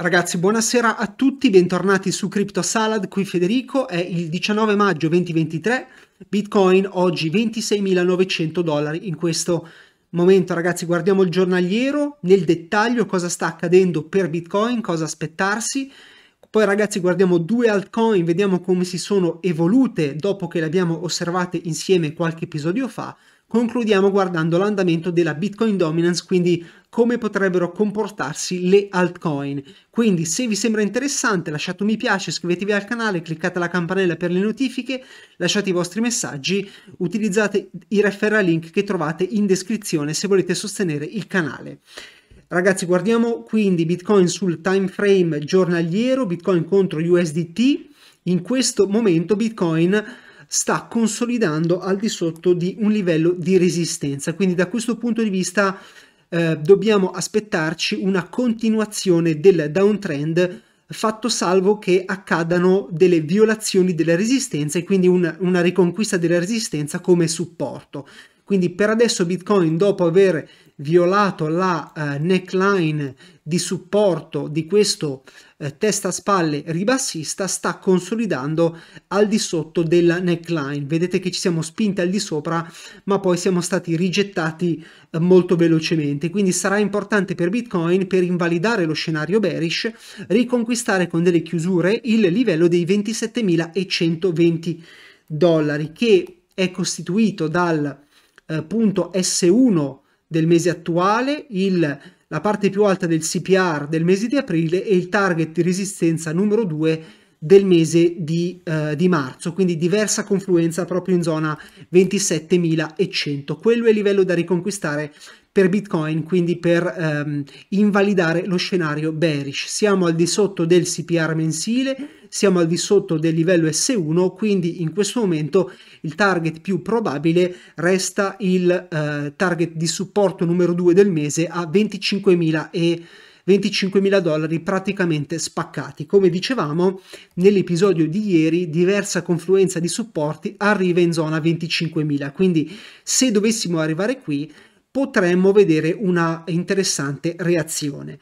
Ragazzi, buonasera a tutti, bentornati su Crypto Salad, qui Federico, è il 19 maggio 2023, Bitcoin oggi 26.900 dollari in questo momento. Ragazzi, guardiamo il giornaliero nel dettaglio cosa sta accadendo per Bitcoin, cosa aspettarsi. Poi ragazzi guardiamo due altcoin, vediamo come si sono evolute dopo che le abbiamo osservate insieme qualche episodio fa Concludiamo guardando l'andamento della Bitcoin Dominance, quindi come potrebbero comportarsi le altcoin. Quindi se vi sembra interessante lasciate un mi piace, iscrivetevi al canale, cliccate la campanella per le notifiche, lasciate i vostri messaggi, utilizzate i referral link che trovate in descrizione se volete sostenere il canale. Ragazzi guardiamo quindi Bitcoin sul time frame giornaliero, Bitcoin contro USDT. In questo momento Bitcoin sta consolidando al di sotto di un livello di resistenza. Quindi da questo punto di vista eh, dobbiamo aspettarci una continuazione del downtrend fatto salvo che accadano delle violazioni della resistenza e quindi una, una riconquista della resistenza come supporto. Quindi per adesso Bitcoin, dopo aver violato la eh, neckline di supporto di questo eh, testa spalle ribassista, sta consolidando al di sotto della neckline. Vedete che ci siamo spinti al di sopra, ma poi siamo stati rigettati eh, molto velocemente. Quindi sarà importante per Bitcoin, per invalidare lo scenario bearish, riconquistare con delle chiusure il livello dei 27.120 dollari, che è costituito dal eh, punto S1 del mese attuale, il, la parte più alta del CPR del mese di aprile e il target di resistenza numero 2 del mese di, eh, di marzo, quindi diversa confluenza proprio in zona 27.100. Quello è il livello da riconquistare per Bitcoin, quindi per ehm, invalidare lo scenario bearish. Siamo al di sotto del CPR mensile, siamo al di sotto del livello S1, quindi in questo momento il target più probabile resta il eh, target di supporto numero 2 del mese a 25.000 e 25.000 dollari praticamente spaccati. Come dicevamo nell'episodio di ieri, diversa confluenza di supporti arriva in zona 25.000, quindi se dovessimo arrivare qui potremmo vedere una interessante reazione.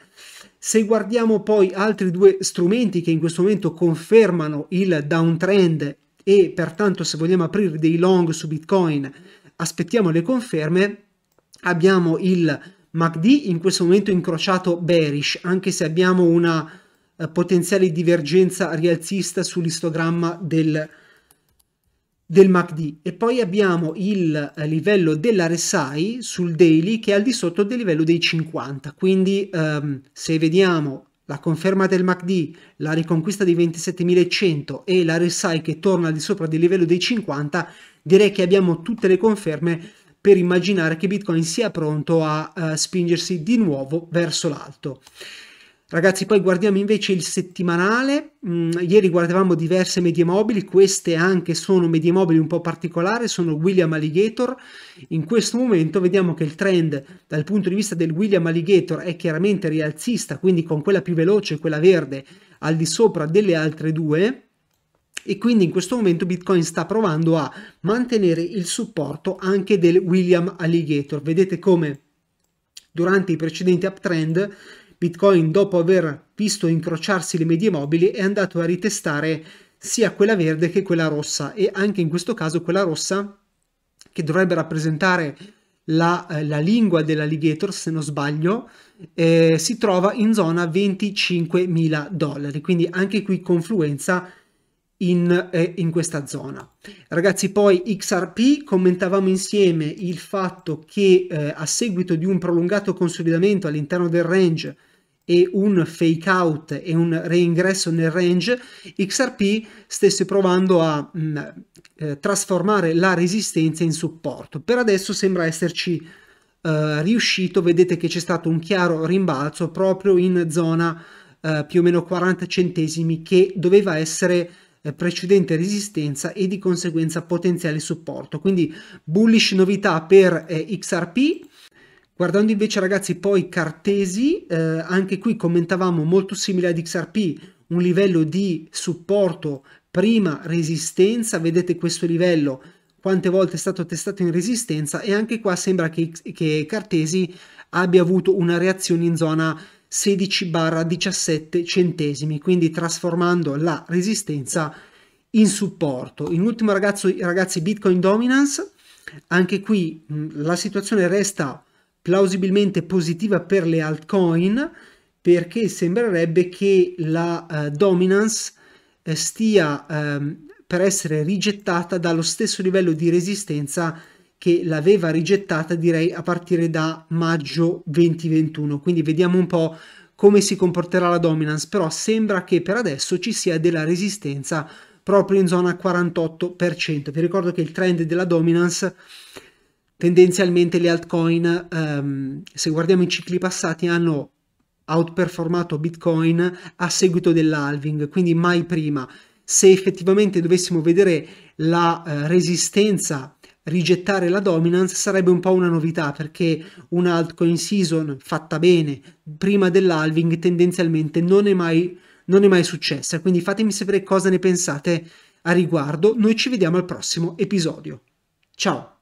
Se guardiamo poi altri due strumenti che in questo momento confermano il downtrend e pertanto se vogliamo aprire dei long su Bitcoin aspettiamo le conferme, abbiamo il MACD in questo momento incrociato bearish, anche se abbiamo una eh, potenziale divergenza rialzista sull'istogramma del, del MACD. E poi abbiamo il eh, livello dell'RSI sul daily che è al di sotto del livello dei 50. Quindi ehm, se vediamo la conferma del MACD, la riconquista di 27.100 e l'RSI che torna al di sopra del livello dei 50, direi che abbiamo tutte le conferme per immaginare che Bitcoin sia pronto a uh, spingersi di nuovo verso l'alto. Ragazzi, poi guardiamo invece il settimanale. Mm, ieri guardavamo diverse medie mobili, queste anche sono medie mobili un po' particolari, sono William Alligator. In questo momento vediamo che il trend dal punto di vista del William Alligator è chiaramente rialzista, quindi con quella più veloce, quella verde, al di sopra delle altre due e quindi in questo momento Bitcoin sta provando a mantenere il supporto anche del William Alligator. Vedete come durante i precedenti uptrend Bitcoin dopo aver visto incrociarsi le medie mobili è andato a ritestare sia quella verde che quella rossa e anche in questo caso quella rossa che dovrebbe rappresentare la, eh, la lingua dell'alligator se non sbaglio eh, si trova in zona 25.000 dollari quindi anche qui confluenza in, eh, in, questa zona. Ragazzi, poi XRP commentavamo insieme il fatto che eh, a seguito di un prolungato consolidamento all'interno del range e un fake out e un reingresso nel range, XRP stesse provando a mh, mm, eh, trasformare la resistenza in supporto. Per adesso sembra esserci eh, riuscito, vedete che c'è stato un chiaro rimbalzo proprio in zona eh, più o meno 40 centesimi che doveva essere eh, precedente resistenza e di conseguenza potenziale supporto. Quindi bullish novità per eh, XRP. Guardando invece ragazzi poi Cartesi, eh, anche qui commentavamo molto simile ad XRP, un livello di supporto prima resistenza, vedete questo livello quante volte è stato testato in resistenza e anche qua sembra che, che Cartesi abbia avuto una reazione in zona 16-17 centesimi, quindi trasformando la resistenza in supporto. In ultimo ragazzo, ragazzi Bitcoin Dominance, anche qui mh, mm, la situazione resta plausibilmente positiva per le altcoin perché sembrerebbe che la eh, dominance eh, stia ehm, per essere rigettata dallo stesso livello di resistenza che l'aveva rigettata direi a partire da maggio 2021 quindi vediamo un po' come si comporterà la dominance però sembra che per adesso ci sia della resistenza proprio in zona 48% vi ricordo che il trend della dominance tendenzialmente le altcoin um, se guardiamo i cicli passati hanno outperformato bitcoin a seguito dell'halving quindi mai prima se effettivamente dovessimo vedere la uh, resistenza rigettare la dominance sarebbe un po' una novità perché un altcoin season fatta bene prima dell'halving tendenzialmente non è mai, non è mai successa. Quindi fatemi sapere cosa ne pensate a riguardo. Noi ci vediamo al prossimo episodio. Ciao!